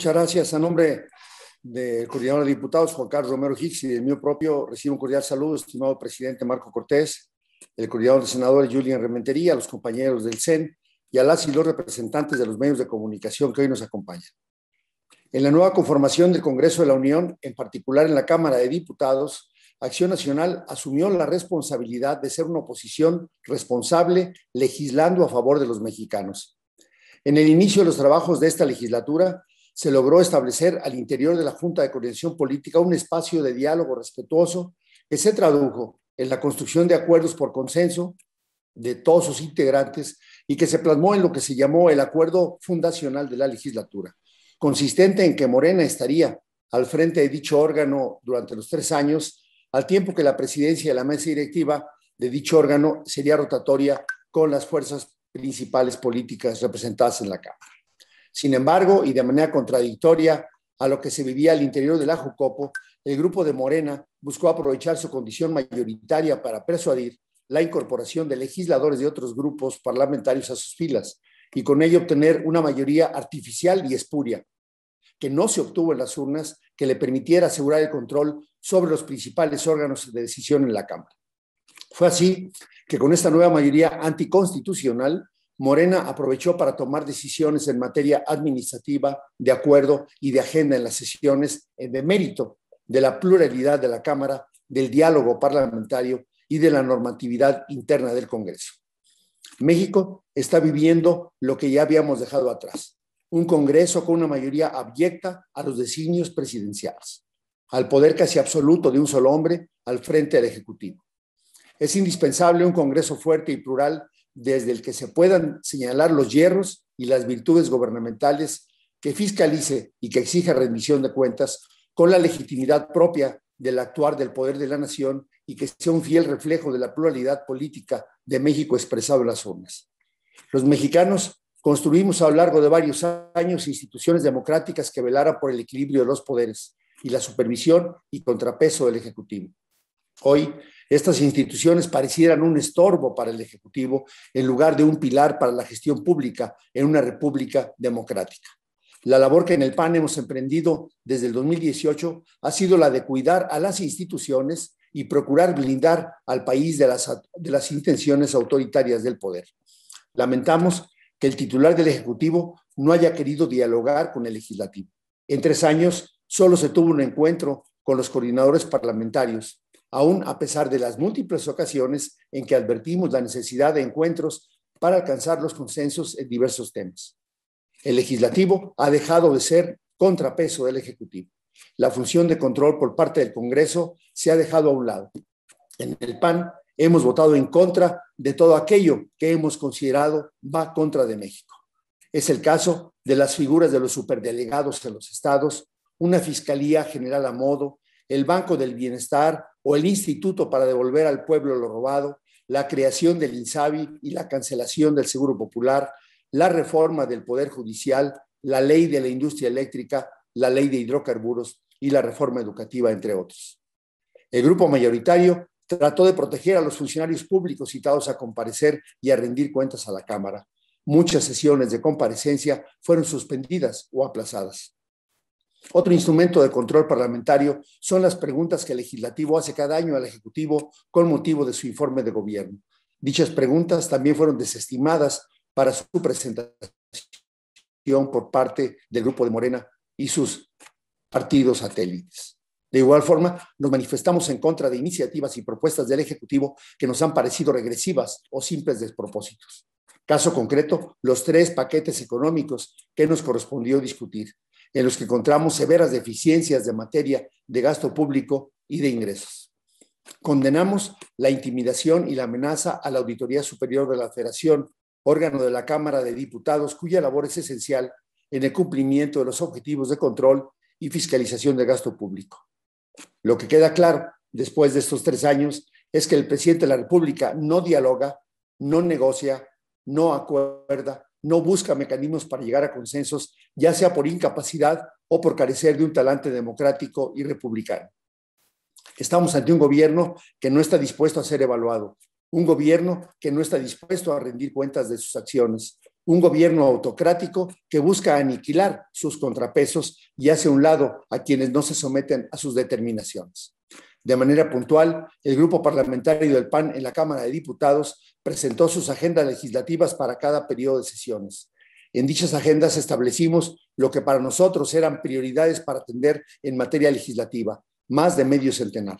Muchas gracias. A nombre del coordinador de diputados, Juan Carlos Romero Hicks, y del mío propio, recibo un cordial saludo, estimado presidente Marco Cortés, el coordinador de senadores Julian Rementería, a los compañeros del CEN y a las y los representantes de los medios de comunicación que hoy nos acompañan. En la nueva conformación del Congreso de la Unión, en particular en la Cámara de Diputados, Acción Nacional asumió la responsabilidad de ser una oposición responsable legislando a favor de los mexicanos. En el inicio de los trabajos de esta legislatura, se logró establecer al interior de la Junta de Coordinación Política un espacio de diálogo respetuoso que se tradujo en la construcción de acuerdos por consenso de todos sus integrantes y que se plasmó en lo que se llamó el acuerdo fundacional de la legislatura, consistente en que Morena estaría al frente de dicho órgano durante los tres años, al tiempo que la presidencia de la mesa directiva de dicho órgano sería rotatoria con las fuerzas principales políticas representadas en la Cámara. Sin embargo, y de manera contradictoria a lo que se vivía al interior de la Jucopo, el grupo de Morena buscó aprovechar su condición mayoritaria para persuadir la incorporación de legisladores de otros grupos parlamentarios a sus filas y con ello obtener una mayoría artificial y espuria, que no se obtuvo en las urnas, que le permitiera asegurar el control sobre los principales órganos de decisión en la Cámara. Fue así que con esta nueva mayoría anticonstitucional, Morena aprovechó para tomar decisiones en materia administrativa de acuerdo y de agenda en las sesiones eh, de mérito de la pluralidad de la Cámara, del diálogo parlamentario y de la normatividad interna del Congreso. México está viviendo lo que ya habíamos dejado atrás, un Congreso con una mayoría abyecta a los designios presidenciales, al poder casi absoluto de un solo hombre al frente del Ejecutivo. Es indispensable un Congreso fuerte y plural desde el que se puedan señalar los hierros y las virtudes gubernamentales, que fiscalice y que exija rendición de cuentas con la legitimidad propia del actuar del poder de la nación y que sea un fiel reflejo de la pluralidad política de México expresado en las urnas. Los mexicanos construimos a lo largo de varios años instituciones democráticas que velaran por el equilibrio de los poderes y la supervisión y contrapeso del Ejecutivo. Hoy estas instituciones parecieran un estorbo para el Ejecutivo en lugar de un pilar para la gestión pública en una república democrática. La labor que en el PAN hemos emprendido desde el 2018 ha sido la de cuidar a las instituciones y procurar blindar al país de las, intenciones autoritarias del poder. Lamentamos que el titular del Ejecutivo no haya querido dialogar con el legislativo. En tres años solo se tuvo un encuentro con los coordinadores parlamentarios aún a pesar de las múltiples ocasiones en que advertimos la necesidad de encuentros para alcanzar los consensos en diversos temas. El legislativo ha dejado de ser contrapeso del Ejecutivo. La función de control por parte del Congreso se ha dejado a un lado. En el PAN hemos votado en contra de todo aquello que hemos considerado va contra de México. Es el caso de las figuras de los superdelegados de los estados, una fiscalía general a modo, el Banco del Bienestar o el Instituto para devolver al pueblo lo robado, la creación del INSABI y la cancelación del Seguro Popular, la reforma del Poder Judicial, la ley de la industria eléctrica, la ley de hidrocarburos y la reforma educativa, entre otros. El grupo mayoritario trató de proteger a los funcionarios públicos citados a comparecer y a rendir cuentas a la Cámara. Muchas sesiones de comparecencia fueron suspendidas o aplazadas. Otro instrumento de control parlamentario son las preguntas que el legislativo hace cada año al Ejecutivo con motivo de su informe de gobierno. Dichas preguntas también fueron desestimadas para su presentación por parte del Grupo de Morena y sus partidos satélites. De igual forma, nos manifestamos en contra de iniciativas y propuestas del Ejecutivo que nos han parecido regresivas o simples despropósitos. Caso concreto, los tres paquetes económicos que nos correspondió discutir, en los que encontramos severas deficiencias de materia de gasto público y de ingresos. Condenamos la intimidación y la amenaza a la Auditoría Superior de la Federación, órgano de la Cámara de Diputados, cuya labor es esencial en el cumplimiento de los objetivos de control y fiscalización de gasto público. Lo que queda claro después de estos tres años es que el presidente de la República no dialoga, no negocia, no acuerda no busca mecanismos para llegar a consensos, ya sea por incapacidad o por carecer de un talante democrático y republicano. Estamos ante un gobierno que no está dispuesto a ser evaluado, un gobierno que no está dispuesto a rendir cuentas de sus acciones, un gobierno autocrático que busca aniquilar sus contrapesos y hace un lado a quienes no se someten a sus determinaciones. De manera puntual, el grupo parlamentario del PAN en la Cámara de Diputados presentó sus agendas legislativas para cada periodo de sesiones. En dichas agendas establecimos lo que para nosotros eran prioridades para atender en materia legislativa, más de medio centenar.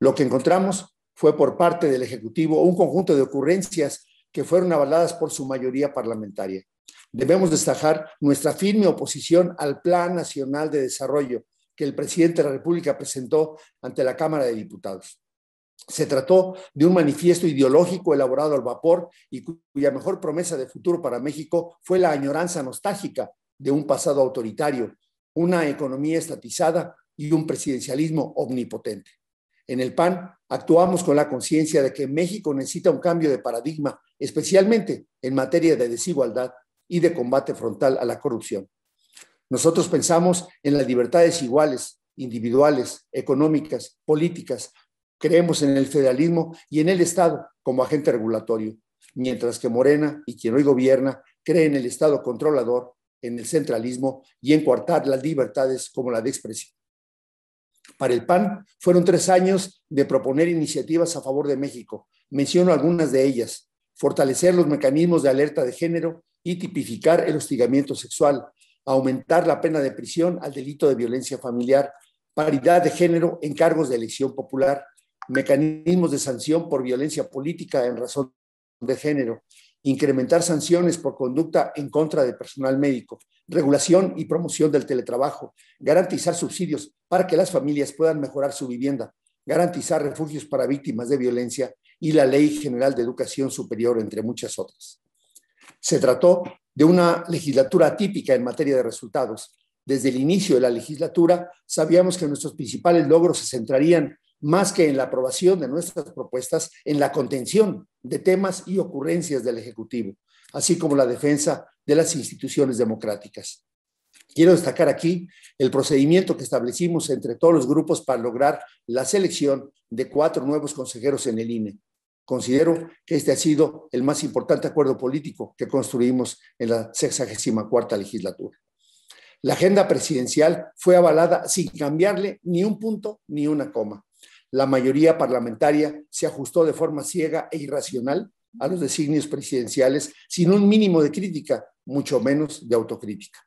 Lo que encontramos fue por parte del Ejecutivo un conjunto de ocurrencias que fueron avaladas por su mayoría parlamentaria. Debemos destacar nuestra firme oposición al Plan Nacional de Desarrollo, que el presidente de la República presentó ante la Cámara de Diputados. Se trató de un manifiesto ideológico elaborado al vapor y cuya mejor promesa de futuro para México fue la añoranza nostálgica de un pasado autoritario, una economía estatizada y un presidencialismo omnipotente. En el PAN actuamos con la conciencia de que México necesita un cambio de paradigma, especialmente en materia de desigualdad y de combate frontal a la corrupción. Nosotros pensamos en las libertades iguales, individuales, económicas, políticas. Creemos en el federalismo y en el Estado como agente regulatorio, mientras que Morena y quien hoy gobierna cree en el Estado controlador, en el centralismo y en coartar las libertades como la de expresión. Para el PAN fueron tres años de proponer iniciativas a favor de México. Menciono algunas de ellas. Fortalecer los mecanismos de alerta de género y tipificar el hostigamiento sexual, aumentar la pena de prisión al delito de violencia familiar, paridad de género en cargos de elección popular, mecanismos de sanción por violencia política en razón de género, incrementar sanciones por conducta en contra de personal médico, regulación y promoción del teletrabajo, garantizar subsidios para que las familias puedan mejorar su vivienda, garantizar refugios para víctimas de violencia y la Ley General de Educación Superior, entre muchas otras. Se trató de una legislatura típica en materia de resultados. Desde el inicio de la legislatura sabíamos que nuestros principales logros se centrarían más que en la aprobación de nuestras propuestas, en la contención de temas y ocurrencias del Ejecutivo, así como la defensa de las instituciones democráticas. Quiero destacar aquí el procedimiento que establecimos entre todos los grupos para lograr la selección de cuatro nuevos consejeros en el INE. Considero que este ha sido el más importante acuerdo político que construimos en la 64 legislatura. La agenda presidencial fue avalada sin cambiarle ni un punto ni una coma. La mayoría parlamentaria se ajustó de forma ciega e irracional a los designios presidenciales sin un mínimo de crítica, mucho menos de autocrítica.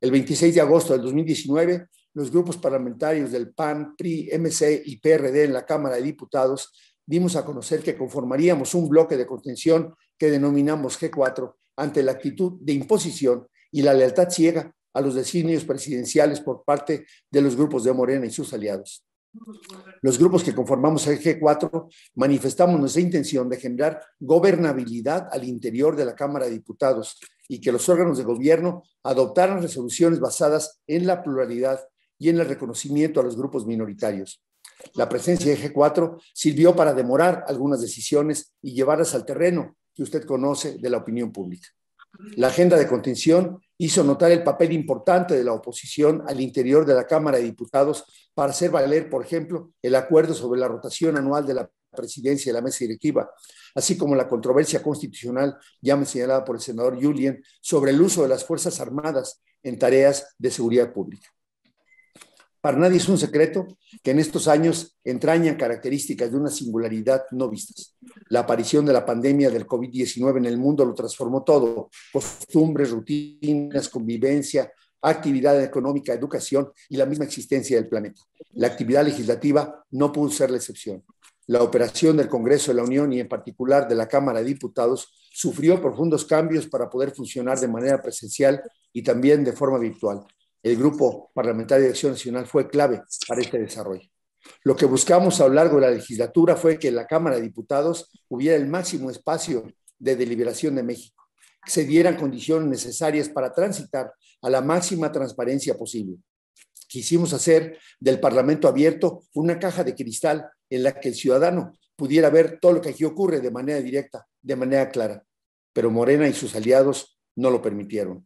El 26 de agosto del 2019, los grupos parlamentarios del PAN, PRI, MC y PRD en la Cámara de Diputados dimos a conocer que conformaríamos un bloque de contención que denominamos G4 ante la actitud de imposición y la lealtad ciega a los designios presidenciales por parte de los grupos de Morena y sus aliados. Los grupos que conformamos el G4 manifestamos nuestra intención de generar gobernabilidad al interior de la Cámara de Diputados y que los órganos de gobierno adoptaran resoluciones basadas en la pluralidad y en el reconocimiento a los grupos minoritarios. La presencia de G4 sirvió para demorar algunas decisiones y llevarlas al terreno que usted conoce de la opinión pública. La agenda de contención hizo notar el papel importante de la oposición al interior de la Cámara de Diputados para hacer valer, por ejemplo, el acuerdo sobre la rotación anual de la presidencia de la mesa directiva, así como la controversia constitucional ya mencionada por el senador Julien sobre el uso de las Fuerzas Armadas en tareas de seguridad pública. Para nadie es un secreto que en estos años entrañan características de una singularidad no vistas. La aparición de la pandemia del COVID-19 en el mundo lo transformó todo. Costumbres, rutinas, convivencia, actividad económica, educación y la misma existencia del planeta. La actividad legislativa no pudo ser la excepción. La operación del Congreso de la Unión y en particular de la Cámara de Diputados sufrió profundos cambios para poder funcionar de manera presencial y también de forma virtual el Grupo Parlamentario de Acción Nacional fue clave para este desarrollo. Lo que buscamos a lo largo de la legislatura fue que en la Cámara de Diputados hubiera el máximo espacio de deliberación de México, que se dieran condiciones necesarias para transitar a la máxima transparencia posible. Quisimos hacer del Parlamento abierto una caja de cristal en la que el ciudadano pudiera ver todo lo que aquí ocurre de manera directa, de manera clara. Pero Morena y sus aliados no lo permitieron.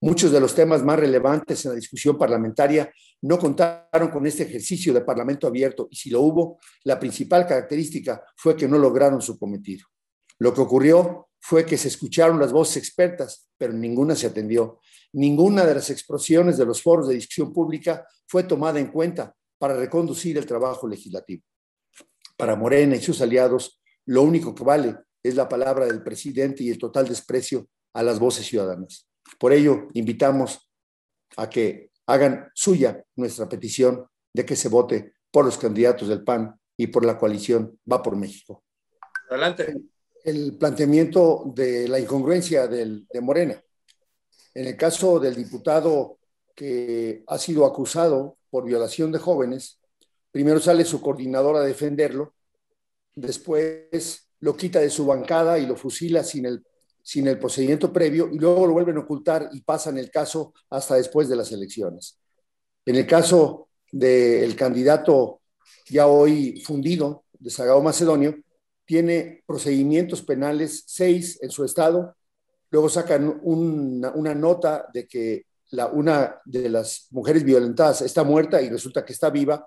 Muchos de los temas más relevantes en la discusión parlamentaria no contaron con este ejercicio de Parlamento abierto y si lo hubo, la principal característica fue que no lograron su cometido. Lo que ocurrió fue que se escucharon las voces expertas, pero ninguna se atendió. Ninguna de las expresiones de los foros de discusión pública fue tomada en cuenta para reconducir el trabajo legislativo. Para Morena y sus aliados, lo único que vale es la palabra del presidente y el total desprecio a las voces ciudadanas. Por ello, invitamos a que hagan suya nuestra petición de que se vote por los candidatos del PAN y por la coalición Va por México. Adelante. El planteamiento de la incongruencia del, de Morena. En el caso del diputado que ha sido acusado por violación de jóvenes, primero sale su coordinador a defenderlo, después lo quita de su bancada y lo fusila sin el sin el procedimiento previo y luego lo vuelven a ocultar y pasan el caso hasta después de las elecciones. En el caso del candidato ya hoy fundido, de sagado Macedonio, tiene procedimientos penales seis en su estado, luego sacan una, nota de que la, una de las mujeres violentadas está muerta y resulta que está viva,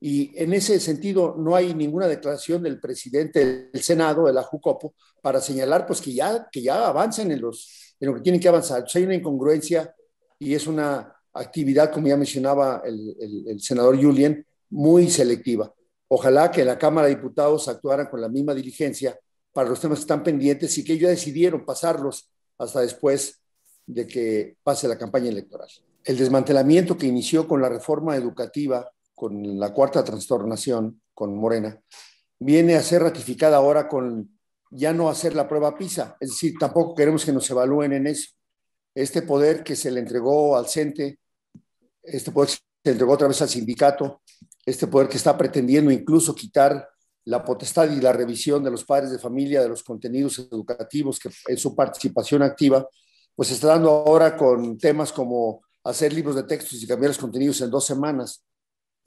y en ese sentido, no hay ninguna declaración del presidente del Senado, de la JUCOPO, para señalar pues, que, ya, que ya avancen en, los, en lo que tienen que avanzar. hay una incongruencia y es una actividad, como ya mencionaba el, senador Julien, muy selectiva. Ojalá que la Cámara de Diputados actuara con la misma diligencia para los temas que están pendientes y que ellos ya decidieron pasarlos hasta después de que pase la campaña electoral. El desmantelamiento que inició con la reforma educativa con la cuarta trastornación, con Morena, viene a ser ratificada ahora con ya no hacer la prueba PISA. Es decir, tampoco queremos que nos evalúen en eso. Este poder que se le entregó al CENTE, este poder que se entregó otra vez al sindicato, este poder que está pretendiendo incluso quitar la potestad y la revisión de los padres de familia de los contenidos educativos que en su participación activa, pues está dando ahora con temas como hacer libros de textos y cambiar los contenidos en dos semanas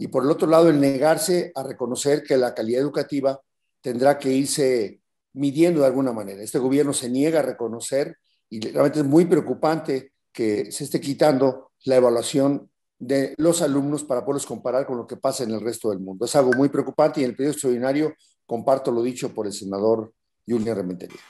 y por el otro lado el negarse a reconocer que la calidad educativa tendrá que irse midiendo de alguna manera. Este gobierno se niega a reconocer y realmente es muy preocupante que se esté quitando la evaluación de los alumnos para poderlos comparar con lo que pasa en el resto del mundo. Es algo muy preocupante y en el periodo extraordinario comparto lo dicho por el senador Julian Rementería.